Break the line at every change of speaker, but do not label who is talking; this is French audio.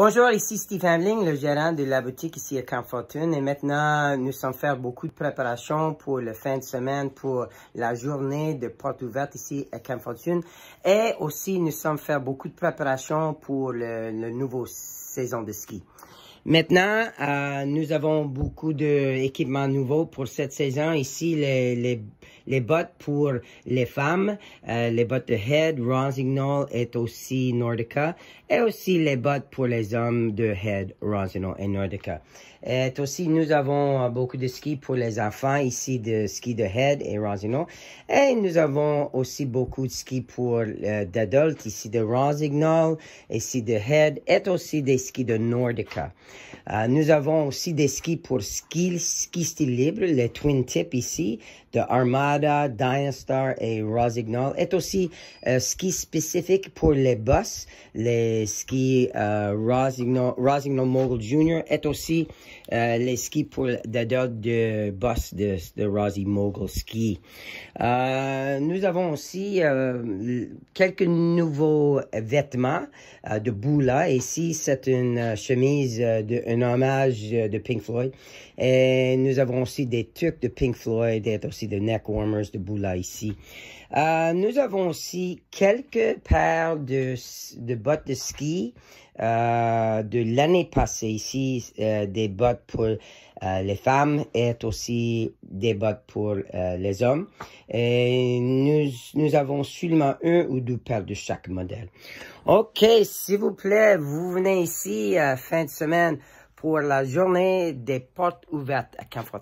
Bonjour, ici Steve Hamling, le gérant de la boutique ici à Camp Fortune. Et maintenant, nous sommes faire beaucoup de préparations pour le fin de semaine, pour la journée de porte ouverte ici à Camp Fortune. Et aussi, nous sommes faire beaucoup de préparations pour le, le nouveau saison de ski. Maintenant, euh, nous avons beaucoup d'équipements nouveaux pour cette saison. Ici, les les bottes pour les femmes, euh, les bottes de Head, Rosignol est aussi Nordica, et aussi les bottes pour les hommes de Head, Rosignol et Nordica. Et aussi, nous avons beaucoup de skis pour les enfants ici de ski de Head et Rosignol. et nous avons aussi beaucoup de skis pour euh, d'adultes ici de et ici de Head, et aussi des skis de Nordica. Euh, nous avons aussi des skis pour ski, ski style libre, les Twin Tip ici de Armand Dynastar et Rosignol est aussi euh, ski spécifique pour les boss. Les skis euh, Rosignol, Mogul Jr. est aussi euh, les skis pour les de boss de, de Mogul Ski. nous avons aussi quelques nouveaux vêtements de Boula. Ici, c'est une chemise, de, un hommage de Pink Floyd. Et nous avons aussi des trucs de Pink Floyd et aussi de neck de de ici. Euh, nous avons aussi quelques paires de, de bottes de ski euh, de l'année passée ici, euh, des bottes pour les femmes et aussi des bottes pour les hommes. Et nous, nous avons seulement un ou deux paires de chaque modèle. OK, s'il vous plaît, vous venez ici fin de semaine pour la journée des portes ouvertes à Camp